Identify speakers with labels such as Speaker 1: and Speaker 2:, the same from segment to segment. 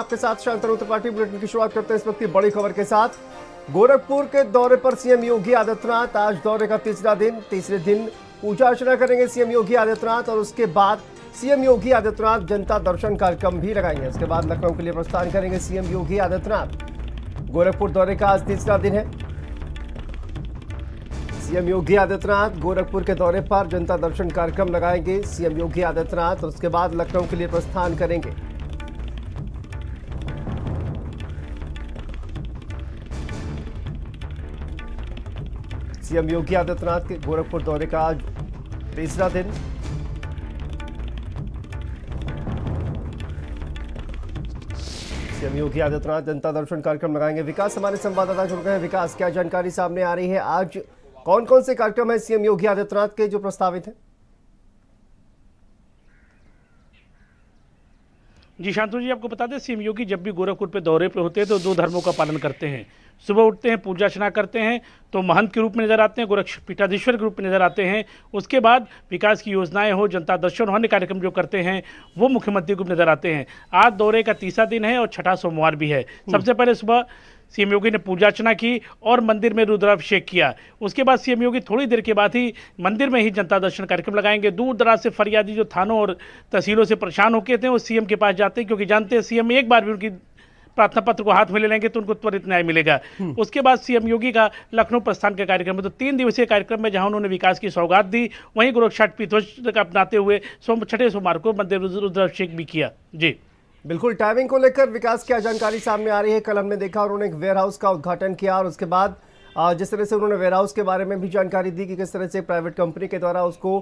Speaker 1: आपके साथ शांतर त्रिपाठी तो बुलेटिन की शुरुआत करते हैं इस वक्त की बड़ी खबर के साथ गोरखपुर के दौरे पर सीएम योगी आदित्यनाथ आज दौरे का तीसरा दिन तीसरे दिन पूजा अर्चना करेंगे सीएम योगी आदित्यनाथ और उसके बाद सीएम योगी आदित्यनाथ जनता दर्शन कार्यक्रम भी लगाएंगे इसके बाद लखनऊ के लिए प्रस्थान करेंगे सीएम योगी आदित्यनाथ गोरखपुर दौरे का आज तीसरा दिन है सीएम योगी आदित्यनाथ गोरखपुर के दौरे पर जनता दर्शन कार्यक्रम लगाएंगे सीएम योगी आदित्यनाथ और उसके बाद लखनऊ के लिए प्रस्थान करेंगे सीएम योगी आदित्यनाथ के गोरखपुर दौरे का आज तीसरा दिन सीएम योगी आदित्यनाथ जनता दर्शन कार्यक्रम लगाएंगे विकास हमारे संवाददाता जुड़ गए हैं विकास क्या जानकारी सामने आ रही है आज कौन कौन से कार्यक्रम है सीएम योगी आदित्यनाथ के जो प्रस्तावित हैं
Speaker 2: जी शांतु जी आपको बता दें सीएम योगी जब भी गोरखपुर पे दौरे पे होते हैं तो दो धर्मों का पालन करते हैं सुबह उठते हैं पूजा अर्चना करते हैं तो महंत के रूप में नजर आते हैं गोरक्ष पीठाधीश्वर के रूप में नजर आते हैं उसके बाद विकास की योजनाएं हो जनता दर्शन होने कार्यक्रम जो करते हैं वो मुख्यमंत्री के रूप नजर आते हैं आज दौरे का तीसरा दिन है और छठा सोमवार भी है हम्म। सबसे पहले सुबह सीएम योगी ने पूजा अर्चना की और मंदिर में रुद्राभिषेक किया उसके बाद सीएम योगी थोड़ी देर के बाद ही मंदिर में ही जनता दर्शन कार्यक्रम लगाएंगे दूर दराज से फरियादी जो थानों और तहसीलों से परेशान होके थे वो सीएम के पास जाते हैं क्योंकि जानते हैं सीएम एक बार भी उनकी प्रार्थना पत्र को हाथ में ले लेंगे तो उनको त्वरित न्याय मिलेगा हम्म। उसके बाद सीएम योगी का लखनऊ प्रस्थान का कार्यक्रम है तो तीन दिवसीय कार्यक्रम में जहां उन्होंने विकास की सौगात दी वहीं गोरक्षाठ पीथोष का अपनाते हुए सोम छठे सोमवार को मंदिर रुद्राभिषेक भी किया जी बिल्कुल टाइमिंग को लेकर
Speaker 1: विकास क्या जानकारी सामने आ रही है कल हमने देखा उन्होंने एक वेयर हाउस का उद्घाटन किया और उसके बाद जिस तरह से उन्होंने वेयर हाउस के बारे में भी जानकारी दी कि किस तरह से प्राइवेट कंपनी के द्वारा उसको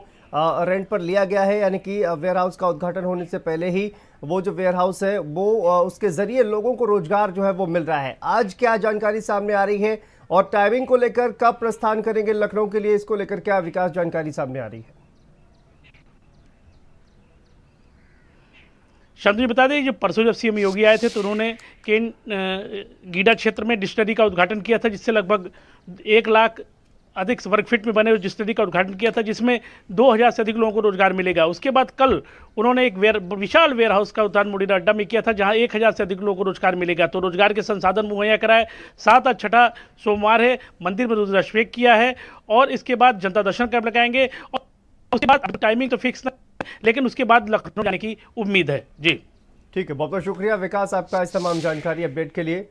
Speaker 1: रेंट पर लिया गया है यानी कि वेयर हाउस का उद्घाटन होने से पहले ही वो जो वेयर हाउस है वो उसके ज़रिए लोगों को रोजगार जो है वो मिल रहा है आज क्या जानकारी सामने आ रही है और टाइमिंग को लेकर कब प्रस्थान करेंगे लखनऊ के लिए इसको लेकर क्या विकास जानकारी सामने आ रही है
Speaker 2: शांत जी बता दें जो परसों जब सीएम योगी आए थे तो उन्होंने केन गीडा क्षेत्र में डिस्टरी का उद्घाटन किया था जिससे लगभग एक लाख अधिक वर्ग फीट में बने उस डिस्टरी का उद्घाटन किया था जिसमें 2000 से अधिक लोगों को रोजगार मिलेगा उसके बाद कल उन्होंने एक वेयर विशाल वेयर हाउस का उद्घाटन मुडीरा अड्डा में किया था जहाँ एक से अधिक लोगों को रोजगार मिलेगा तो रोजगार के संसाधन मुहैया कराए सात और छठा सोमवार है मंदिर में रुद्राभिषेक किया है और इसके बाद जनता दर्शन कैंप लगाएंगे और उसके बाद टाइमिंग तो फिक्स तो न लेकिन उसके बाद लखनऊ जाने की उम्मीद है जी ठीक है बहुत बहुत शुक्रिया विकास
Speaker 1: आपका इस तमाम जानकारी अपडेट के लिए